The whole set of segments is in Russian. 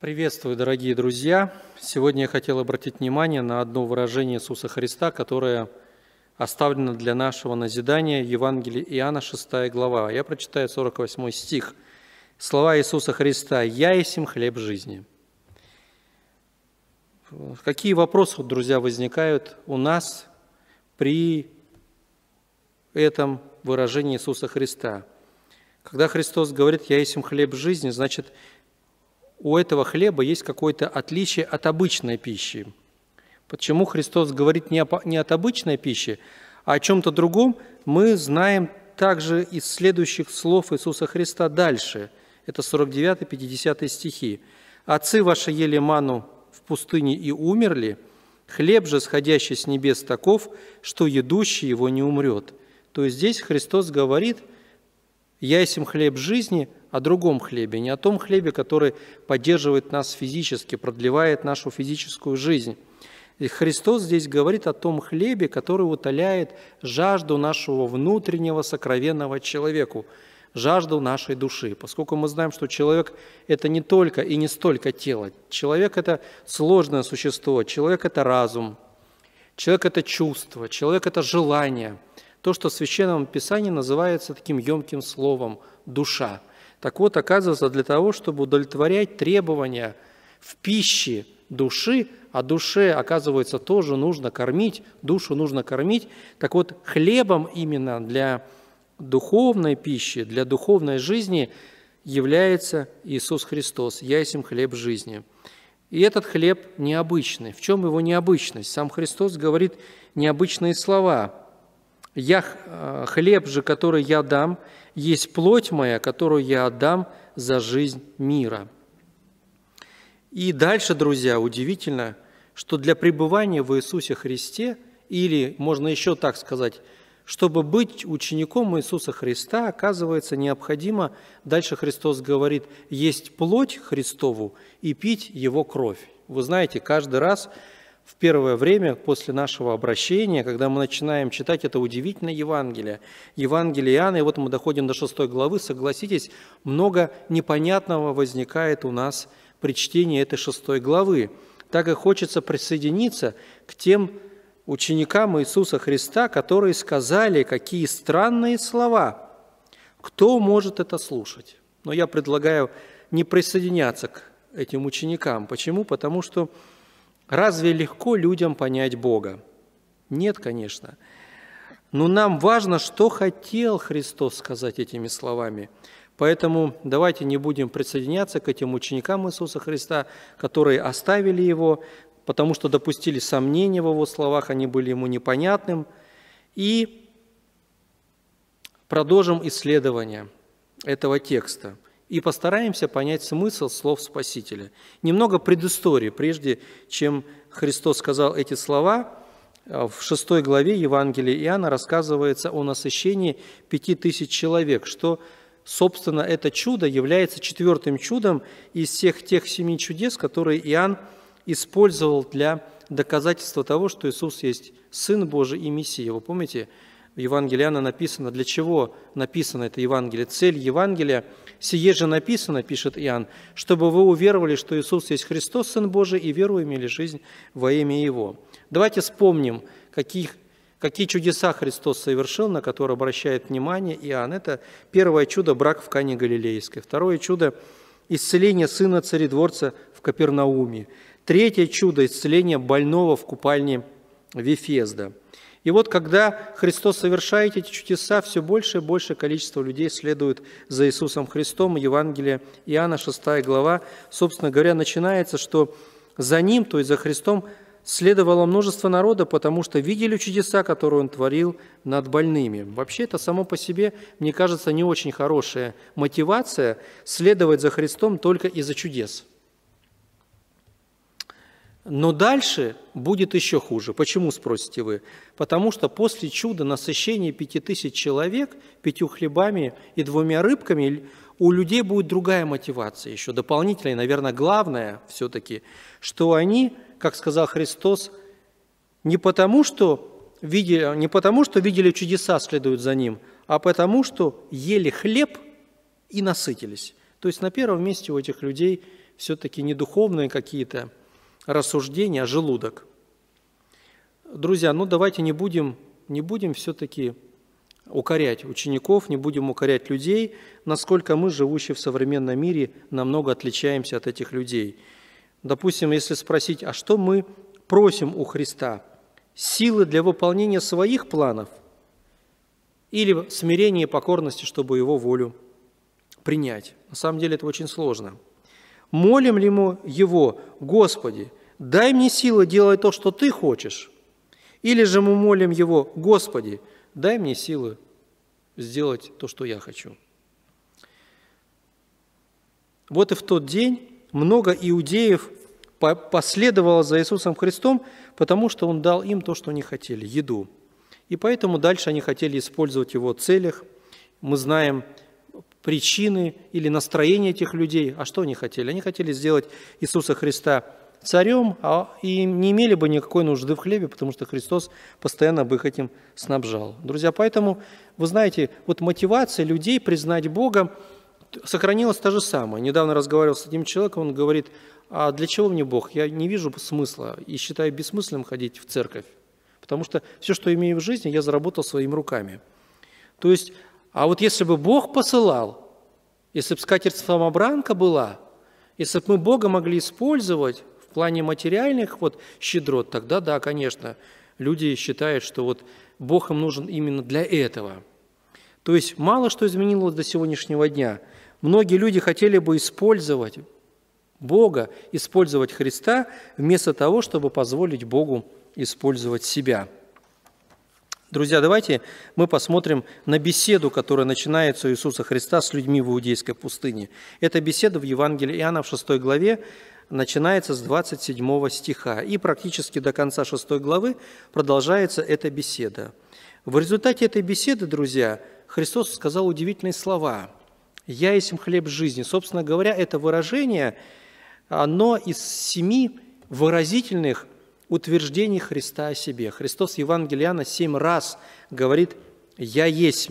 Приветствую, дорогие друзья! Сегодня я хотел обратить внимание на одно выражение Иисуса Христа, которое оставлено для нашего назидания в Евангелии Иоанна 6 глава. Я прочитаю 48 стих. Слова Иисуса Христа «Я есмь хлеб жизни». Какие вопросы, друзья, возникают у нас при этом выражении Иисуса Христа? Когда Христос говорит «Я есмь хлеб жизни», значит, у этого хлеба есть какое-то отличие от обычной пищи. Почему Христос говорит не, о, не от обычной пищи, а о чем-то другом, мы знаем также из следующих слов Иисуса Христа дальше. Это 49-50 стихи. «Отцы ваши ели ману в пустыне и умерли, хлеб же, сходящий с небес, таков, что едущий его не умрет». То есть здесь Христос говорит, «Я есть хлеб жизни, о другом хлебе, не о том хлебе, который поддерживает нас физически, продлевает нашу физическую жизнь. И Христос здесь говорит о том хлебе, который утоляет жажду нашего внутреннего сокровенного человеку, жажду нашей души. Поскольку мы знаем, что человек – это не только и не столько тело. Человек – это сложное существо, человек – это разум, человек – это чувство, человек – это желание. То, что в Священном Писании называется таким емким словом – душа – так вот, оказывается, для того, чтобы удовлетворять требования в пище души, а душе, оказывается, тоже нужно кормить, душу нужно кормить. Так вот, хлебом именно для духовной пищи, для духовной жизни является Иисус Христос. «Я есть хлеб жизни». И этот хлеб необычный. В чем его необычность? Сам Христос говорит необычные слова. «Я э, хлеб же, который я дам, есть плоть моя, которую я отдам за жизнь мира». И дальше, друзья, удивительно, что для пребывания в Иисусе Христе, или, можно еще так сказать, чтобы быть учеником Иисуса Христа, оказывается, необходимо, дальше Христос говорит, есть плоть Христову и пить Его кровь. Вы знаете, каждый раз в первое время после нашего обращения, когда мы начинаем читать это удивительное Евангелие, Евангелие Иоанна, и вот мы доходим до шестой главы, согласитесь, много непонятного возникает у нас при чтении этой шестой главы. Так и хочется присоединиться к тем ученикам Иисуса Христа, которые сказали, какие странные слова. Кто может это слушать? Но я предлагаю не присоединяться к этим ученикам. Почему? Потому что Разве легко людям понять Бога? Нет, конечно. Но нам важно, что хотел Христос сказать этими словами. Поэтому давайте не будем присоединяться к этим ученикам Иисуса Христа, которые оставили Его, потому что допустили сомнения в Его словах, они были Ему непонятным. И продолжим исследование этого текста – и постараемся понять смысл слов Спасителя. Немного предыстории, прежде чем Христос сказал эти слова, э, в шестой главе Евангелия Иоанна рассказывается о насыщении пяти тысяч человек, что, собственно, это чудо является четвертым чудом из всех тех семи чудес, которые Иоанн использовал для доказательства того, что Иисус есть Сын Божий и Мессия. Вы помните, в Евангелии Иоанна написано, для чего написано это Евангелие. Цель Евангелия «Сие же написано», пишет Иоанн, «чтобы вы уверовали, что Иисус есть Христос, Сын Божий, и веру имели жизнь во имя Его». Давайте вспомним, каких, какие чудеса Христос совершил, на которые обращает внимание Иоанн. Это первое чудо – брак в Кане Галилейской. Второе чудо – исцеление сына царедворца в Капернауме. Третье чудо – исцеление больного в купальне Вифезда – и вот когда Христос совершает эти чудеса, все больше и больше количество людей следует за Иисусом Христом. Евангелие Иоанна, 6 глава, собственно говоря, начинается, что за Ним, то есть за Христом, следовало множество народа, потому что видели чудеса, которые он творил над больными. Вообще это само по себе, мне кажется, не очень хорошая мотивация следовать за Христом только из-за чудес. Но дальше будет еще хуже. Почему, спросите вы? Потому что после чуда насыщения пяти тысяч человек пятью хлебами и двумя рыбками у людей будет другая мотивация еще, дополнительная, наверное, главная все-таки, что они, как сказал Христос, не потому, что видели, не потому, что видели чудеса, следуют за ним, а потому, что ели хлеб и насытились. То есть на первом месте у этих людей все-таки не духовные какие-то рассуждения желудок. Друзья, ну давайте не будем, не будем все-таки укорять учеников, не будем укорять людей, насколько мы, живущие в современном мире, намного отличаемся от этих людей. Допустим, если спросить, а что мы просим у Христа? Силы для выполнения своих планов или смирение и покорности, чтобы его волю принять? На самом деле это очень сложно. Молим ли мы его, Господи, дай мне силы делать то, что ты хочешь. Или же мы молим его, Господи, дай мне силы сделать то, что я хочу. Вот и в тот день много иудеев последовало за Иисусом Христом, потому что Он дал им то, что они хотели – еду. И поэтому дальше они хотели использовать его в целях. Мы знаем причины или настроение этих людей. А что они хотели? Они хотели сделать Иисуса Христа царем а, и не имели бы никакой нужды в хлебе, потому что Христос постоянно бы их этим снабжал. Друзья, поэтому, вы знаете, вот мотивация людей признать Бога сохранилась та же самая. Недавно разговаривал с одним человеком, он говорит, а для чего мне Бог? Я не вижу смысла и считаю бессмысленным ходить в церковь, потому что все, что имею в жизни, я заработал своими руками. То есть, а вот если бы Бог посылал, если бы скатерть самобранка была, если бы мы Бога могли использовать, в плане материальных вот щедрот, тогда да, конечно, люди считают, что вот Бог им нужен именно для этого. То есть мало что изменилось до сегодняшнего дня. Многие люди хотели бы использовать Бога, использовать Христа, вместо того, чтобы позволить Богу использовать себя. Друзья, давайте мы посмотрим на беседу, которая начинается у Иисуса Христа с людьми в Иудейской пустыне. Это беседа в Евангелии Иоанна в 6 главе начинается с 27 стиха, и практически до конца 6 главы продолжается эта беседа. В результате этой беседы, друзья, Христос сказал удивительные слова «Я есть хлеб жизни». Собственно говоря, это выражение, оно из семи выразительных утверждений Христа о себе. Христос Евангелиана семь раз говорит «Я есть».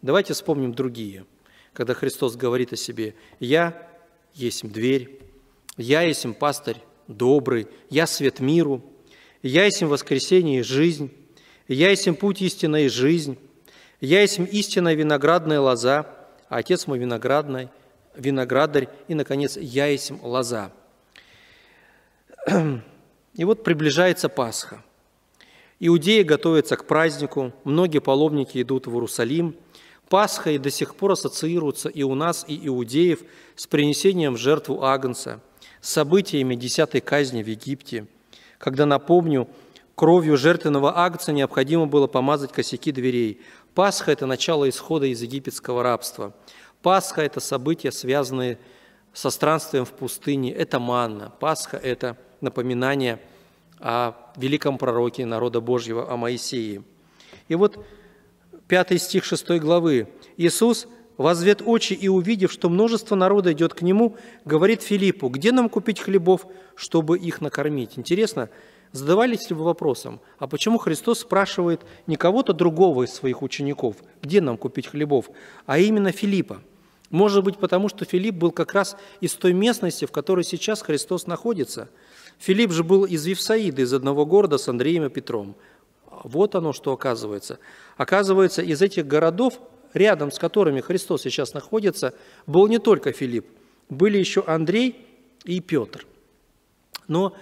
Давайте вспомним другие, когда Христос говорит о себе «Я есть дверь», «Я есмь пастырь добрый, я свет миру, я есмь воскресение и жизнь, я есмь путь истина и жизнь, я есмь истинная виноградная лоза, а отец мой виноградный, виноградарь, и, наконец, я есмь лоза». И вот приближается Пасха. Иудеи готовятся к празднику, многие паломники идут в Иерусалим. Пасха и до сих пор ассоциируется и у нас, и иудеев с принесением в жертву Агнца – событиями десятой казни в Египте, когда, напомню, кровью жертвенного акция необходимо было помазать косяки дверей. Пасха – это начало исхода из египетского рабства. Пасха – это события, связанные со странствием в пустыне. Это манна. Пасха – это напоминание о великом пророке народа Божьего, о Моисее. И вот пятый стих 6 главы. Иисус – возвет очи и, увидев, что множество народа идет к нему, говорит Филиппу, где нам купить хлебов, чтобы их накормить? Интересно, задавались ли вы вопросом, а почему Христос спрашивает не кого-то другого из своих учеников, где нам купить хлебов, а именно Филиппа? Может быть, потому что Филипп был как раз из той местности, в которой сейчас Христос находится. Филипп же был из Вифсаиды, из одного города с Андреем и Петром. Вот оно, что оказывается. Оказывается, из этих городов рядом с которыми Христос сейчас находится, был не только Филипп, были еще Андрей и Петр. Но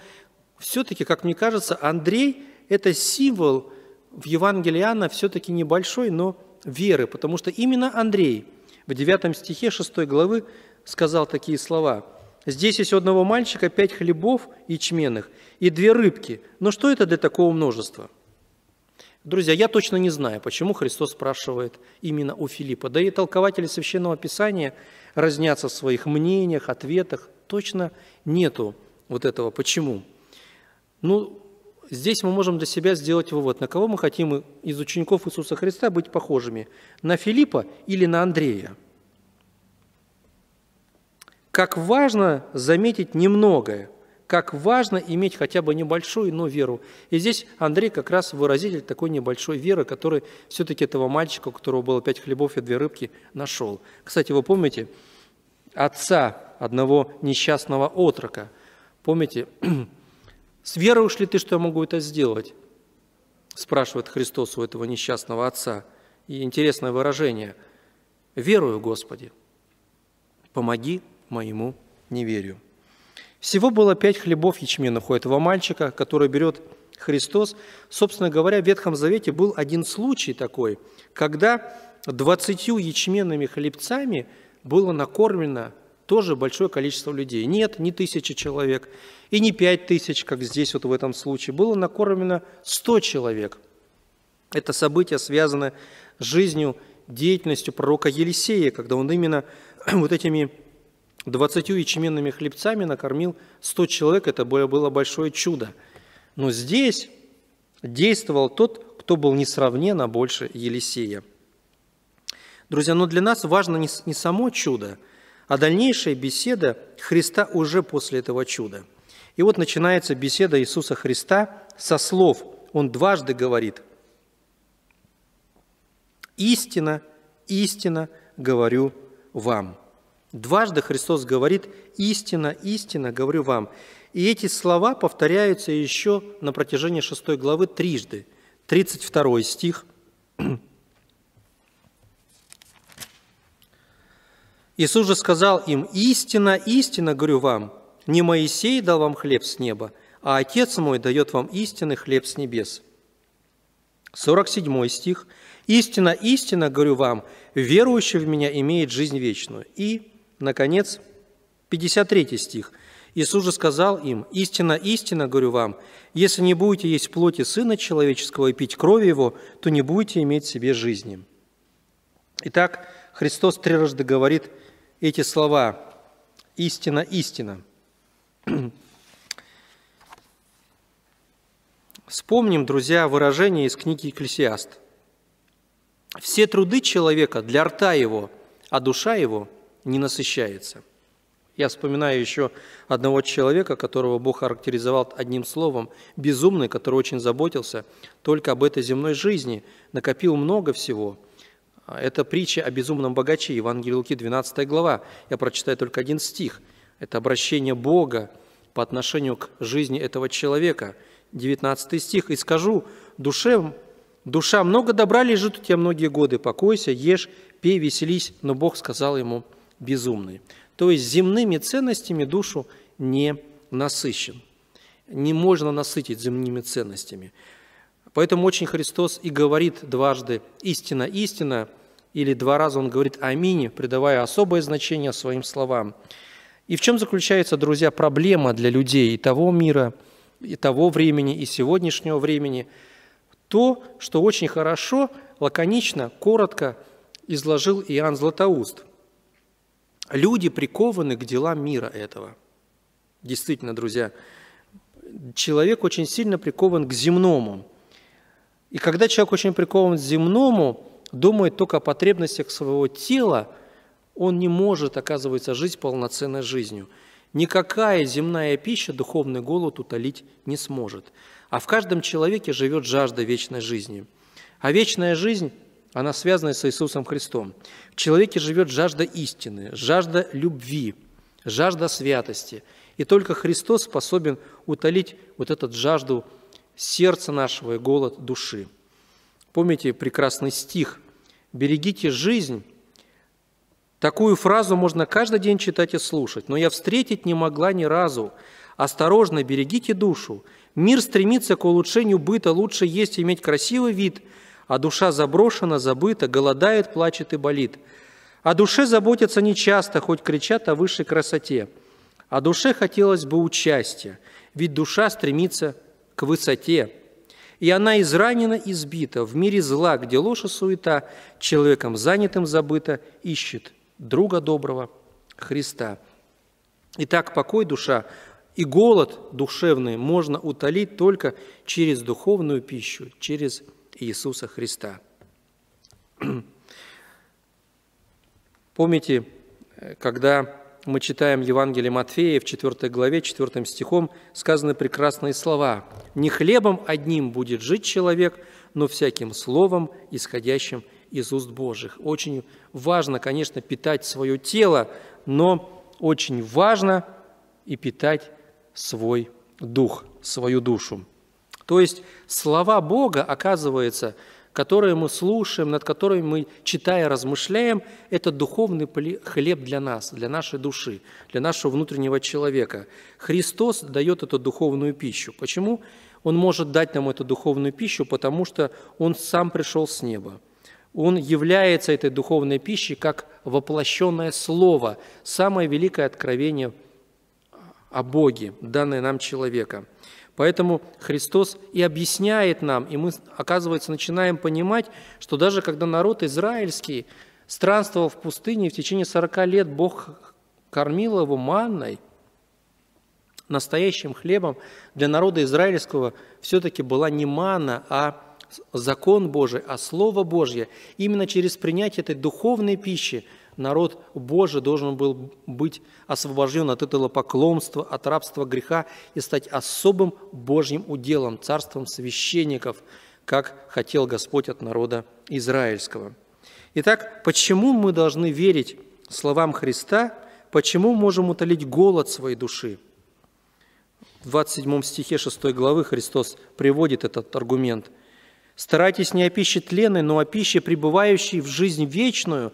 все-таки, как мне кажется, Андрей – это символ в Евангелии Иоанна все-таки небольшой, но веры, потому что именно Андрей в 9 стихе 6 главы сказал такие слова. «Здесь есть у одного мальчика пять хлебов ячменных и две рыбки. Но что это для такого множества?» Друзья, я точно не знаю, почему Христос спрашивает именно у Филиппа. Да и толкователи Священного Писания разнятся в своих мнениях, ответах. Точно нету вот этого. Почему? Ну, здесь мы можем для себя сделать вывод, на кого мы хотим из учеников Иисуса Христа быть похожими. На Филиппа или на Андрея? Как важно заметить немногое – как важно иметь хотя бы небольшую, но веру. И здесь Андрей как раз выразитель такой небольшой веры, который все-таки этого мальчика, у которого было пять хлебов и две рыбки, нашел. Кстати, вы помните отца одного несчастного отрока? Помните, «С верой уж ты, что я могу это сделать?» спрашивает Христос у этого несчастного отца. И интересное выражение «Верую, Господи, помоги моему неверию». Всего было пять хлебов ячменных у этого мальчика, который берет Христос. Собственно говоря, в Ветхом Завете был один случай такой, когда двадцатью ячменными хлебцами было накормлено тоже большое количество людей. Нет, не тысяча человек и не пять тысяч, как здесь вот в этом случае. Было накормлено сто человек. Это событие связано с жизнью, деятельностью пророка Елисея, когда он именно вот этими 20 ячменными хлебцами накормил 100 человек, это было большое чудо. Но здесь действовал тот, кто был несравненно больше Елисея. Друзья, но для нас важно не, не само чудо, а дальнейшая беседа Христа уже после этого чуда. И вот начинается беседа Иисуса Христа со слов. Он дважды говорит «Истина, истина говорю вам». Дважды Христос говорит «Истина, истина, говорю вам». И эти слова повторяются еще на протяжении 6 главы трижды. 32 стих. Иисус же сказал им, «Истина, истина, говорю вам, не Моисей дал вам хлеб с неба, а Отец мой дает вам истинный хлеб с небес». 47 стих. «Истина, истина, говорю вам, верующий в Меня имеет жизнь вечную». И Наконец, 53 стих. Иисус же сказал им, «Истина, истина, говорю вам, если не будете есть плоти Сына Человеческого и пить крови Его, то не будете иметь себе жизни». Итак, Христос трижды говорит эти слова «Истина, истина». Вспомним, друзья, выражение из книги «Экклесиаст». «Все труды человека для рта его, а душа его – не насыщается. Я вспоминаю еще одного человека, которого Бог характеризовал одним словом – безумный, который очень заботился только об этой земной жизни, накопил много всего. А, это притча о безумном богаче, Евангелие Луки, 12 глава. Я прочитаю только один стих. Это обращение Бога по отношению к жизни этого человека. 19 стих. «И скажу, душе, душа много добра лежит у тебя многие годы, покойся, ешь, пей, веселись». Но Бог сказал ему – безумный. То есть земными ценностями душу не насыщен. Не можно насытить земными ценностями. Поэтому очень Христос и говорит дважды «истина, истина», или два раза он говорит «Аминь», придавая особое значение своим словам. И в чем заключается, друзья, проблема для людей и того мира, и того времени, и сегодняшнего времени? То, что очень хорошо, лаконично, коротко изложил Иоанн Златоуст. Люди прикованы к делам мира этого. Действительно, друзья, человек очень сильно прикован к земному. И когда человек очень прикован к земному, думает только о потребностях своего тела, он не может, оказывается, жить полноценной жизнью. Никакая земная пища духовный голод утолить не сможет. А в каждом человеке живет жажда вечной жизни. А вечная жизнь она связана с Иисусом Христом. В человеке живет жажда истины, жажда любви, жажда святости. И только Христос способен утолить вот эту жажду сердца нашего и голод души. Помните прекрасный стих «Берегите жизнь», Такую фразу можно каждый день читать и слушать, но я встретить не могла ни разу. Осторожно, берегите душу. Мир стремится к улучшению быта, лучше есть и иметь красивый вид, а душа заброшена, забыта, голодает, плачет и болит. О душе заботятся нечасто, хоть кричат о высшей красоте. О душе хотелось бы участия, ведь душа стремится к высоте. И она изранена избита в мире зла, где ложь и суета, человеком занятым забыта, ищет друга доброго Христа. Итак, покой душа и голод душевный можно утолить только через духовную пищу, через Иисуса Христа. Помните, когда мы читаем Евангелие Матфея в 4 главе, 4 стихом, сказаны прекрасные слова. «Не хлебом одним будет жить человек, но всяким словом, исходящим из уст Божьих». Очень важно, конечно, питать свое тело, но очень важно и питать свой дух, свою душу. То есть слова Бога, оказывается, которые мы слушаем, над которыми мы, читая, размышляем, это духовный хлеб для нас, для нашей души, для нашего внутреннего человека. Христос дает эту духовную пищу. Почему Он может дать нам эту духовную пищу? Потому что Он сам пришел с неба. Он является этой духовной пищей как воплощенное слово, самое великое откровение о Боге, данное нам человека – Поэтому Христос и объясняет нам, и мы, оказывается, начинаем понимать, что даже когда народ израильский странствовал в пустыне, в течение 40 лет Бог кормил его манной, настоящим хлебом для народа израильского все-таки была не мана, а закон Божий, а Слово Божье. Именно через принятие этой духовной пищи – народ Божий должен был быть освобожден от этого поклонства, от рабства греха и стать особым Божьим уделом, царством священников, как хотел Господь от народа израильского. Итак, почему мы должны верить словам Христа, почему можем утолить голод своей души? В 27 стихе 6 главы Христос приводит этот аргумент. «Старайтесь не о пище тленной, но о пище, пребывающей в жизнь вечную,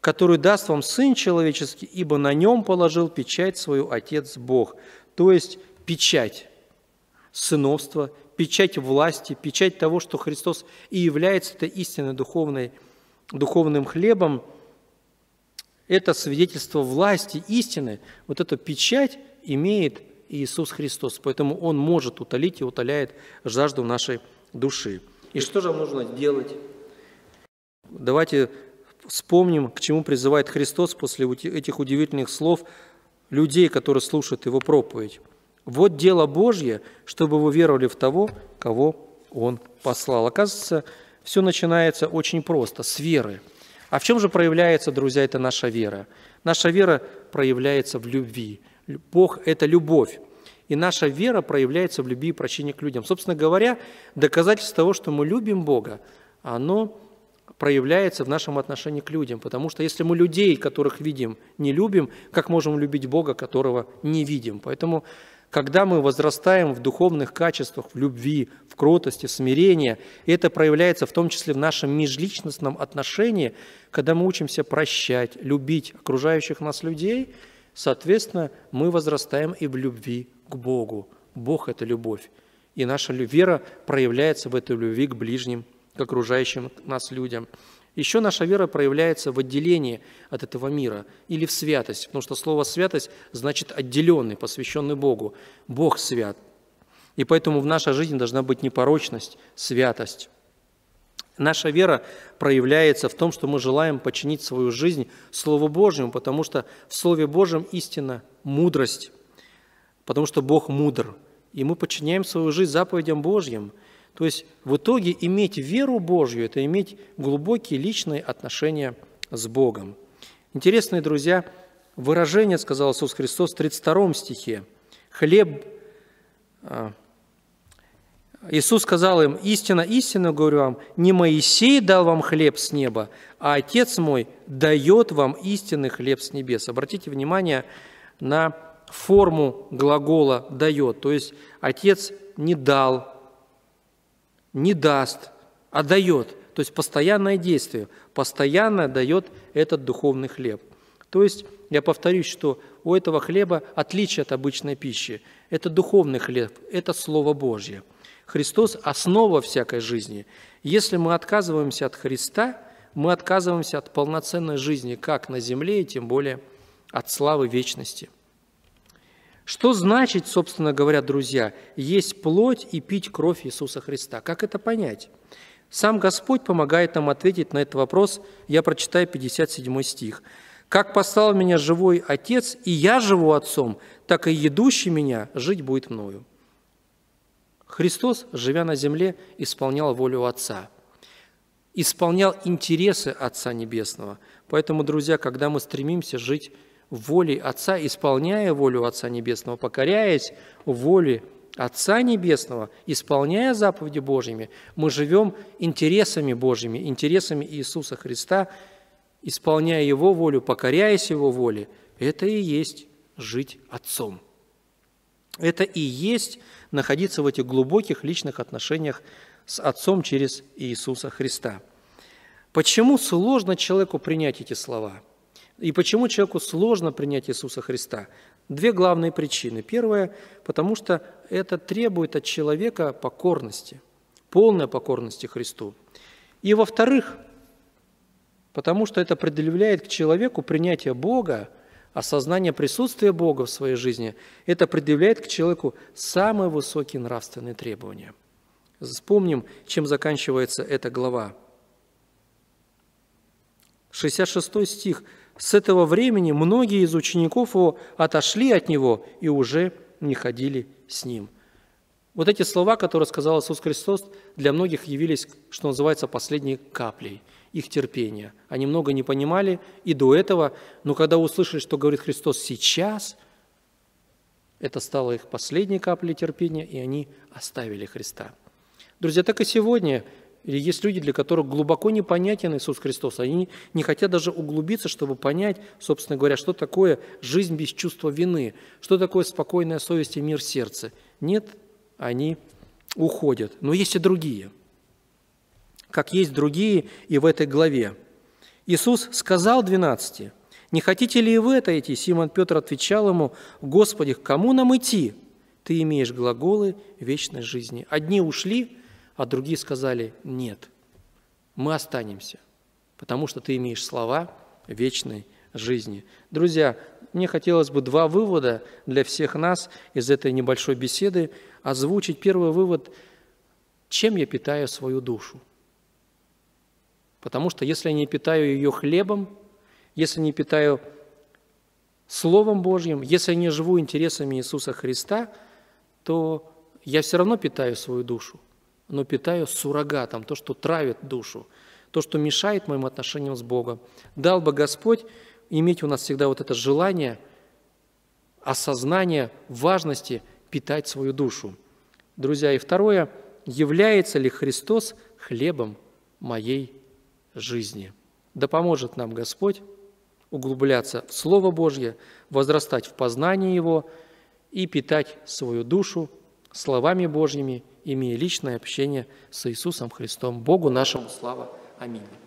которую даст вам Сын Человеческий, ибо на нем положил печать свою Отец Бог». То есть печать сыновства, печать власти, печать того, что Христос и является это истинно духовной, духовным хлебом, это свидетельство власти, истины, вот эту печать имеет Иисус Христос. Поэтому Он может утолить и утоляет жажду нашей души. И что же нужно делать? Давайте вспомним, к чему призывает Христос после этих удивительных слов людей, которые слушают Его проповедь. «Вот дело Божье, чтобы вы веровали в того, кого Он послал». Оказывается, все начинается очень просто, с веры. А в чем же проявляется, друзья, это наша вера? Наша вера проявляется в любви. Бог – это любовь. И наша вера проявляется в любви и прощении к людям. Собственно говоря, доказательство того, что мы любим Бога, оно проявляется в нашем отношении к людям. Потому что если мы людей, которых видим, не любим, как можем любить Бога, которого не видим? Поэтому, когда мы возрастаем в духовных качествах, в любви, в кротости, в смирении, это проявляется в том числе в нашем межличностном отношении, когда мы учимся прощать, любить окружающих нас людей, соответственно, мы возрастаем и в любви к Богу. Бог – это любовь. И наша вера проявляется в этой любви к ближним к окружающим нас людям. Еще наша вера проявляется в отделении от этого мира или в святость, потому что слово «святость» значит «отделенный», посвященный Богу. Бог свят. И поэтому в нашей жизни должна быть непорочность, святость. Наша вера проявляется в том, что мы желаем подчинить свою жизнь Слову Божьему, потому что в Слове Божьем истина, мудрость, потому что Бог мудр. И мы подчиняем свою жизнь заповедям Божьим – то есть в итоге иметь веру Божью – это иметь глубокие личные отношения с Богом. Интересные, друзья, выражение, сказал Иисус Христос в 32 стихе. «Хлеб...» а, Иисус сказал им, «Истина, истина, говорю вам, не Моисей дал вам хлеб с неба, а Отец мой дает вам истинный хлеб с небес». Обратите внимание на форму глагола «дает», то есть Отец не дал не даст, а дает. То есть постоянное действие, постоянно дает этот духовный хлеб. То есть, я повторюсь, что у этого хлеба отличие от обычной пищи. Это духовный хлеб, это Слово Божье. Христос – основа всякой жизни. Если мы отказываемся от Христа, мы отказываемся от полноценной жизни как на земле, и тем более от славы вечности – что значит, собственно говоря, друзья, есть плоть и пить кровь Иисуса Христа? Как это понять? Сам Господь помогает нам ответить на этот вопрос. Я прочитаю 57 стих. «Как послал меня живой Отец, и я живу Отцом, так и едущий меня жить будет мною». Христос, живя на земле, исполнял волю Отца, исполнял интересы Отца Небесного. Поэтому, друзья, когда мы стремимся жить Воли Отца, исполняя волю Отца Небесного, покоряясь воле Отца Небесного, исполняя заповеди Божьими, мы живем интересами Божьими, интересами Иисуса Христа, исполняя Его волю, покоряясь Его воле. Это и есть жить Отцом. Это и есть находиться в этих глубоких личных отношениях с Отцом через Иисуса Христа. Почему сложно человеку принять эти слова – и почему человеку сложно принять Иисуса Христа? Две главные причины. Первое, потому что это требует от человека покорности, полной покорности Христу. И во-вторых, потому что это предъявляет к человеку принятие Бога, осознание присутствия Бога в своей жизни, это предъявляет к человеку самые высокие нравственные требования. Вспомним, чем заканчивается эта глава. 66 стих с этого времени многие из учеников его отошли от него и уже не ходили с ним. Вот эти слова, которые сказал Иисус Христос, для многих явились, что называется, последней каплей их терпения. Они много не понимали и до этого, но когда услышали, что говорит Христос сейчас, это стало их последней каплей терпения, и они оставили Христа. Друзья, так и сегодня есть люди, для которых глубоко непонятен Иисус Христос. Они не, не хотят даже углубиться, чтобы понять, собственно говоря, что такое жизнь без чувства вины, что такое спокойная совесть и мир сердца. Нет, они уходят. Но есть и другие. Как есть другие и в этой главе. Иисус сказал двенадцати, «Не хотите ли и вы это идти?» Симон Петр отвечал ему, «Господи, к кому нам идти?» Ты имеешь глаголы вечной жизни. Одни ушли, а другие сказали «нет, мы останемся, потому что ты имеешь слова вечной жизни». Друзья, мне хотелось бы два вывода для всех нас из этой небольшой беседы озвучить. Первый вывод – чем я питаю свою душу? Потому что если я не питаю ее хлебом, если не питаю Словом Божьим, если я не живу интересами Иисуса Христа, то я все равно питаю свою душу но питаю суррогатом, то, что травит душу, то, что мешает моим отношениям с Богом. Дал бы Господь иметь у нас всегда вот это желание, осознание важности питать свою душу. Друзья, и второе, является ли Христос хлебом моей жизни? Да поможет нам Господь углубляться в Слово Божье, возрастать в познании Его и питать свою душу словами Божьими – имея личное общение с Иисусом Христом. Богу нашему слава. Аминь.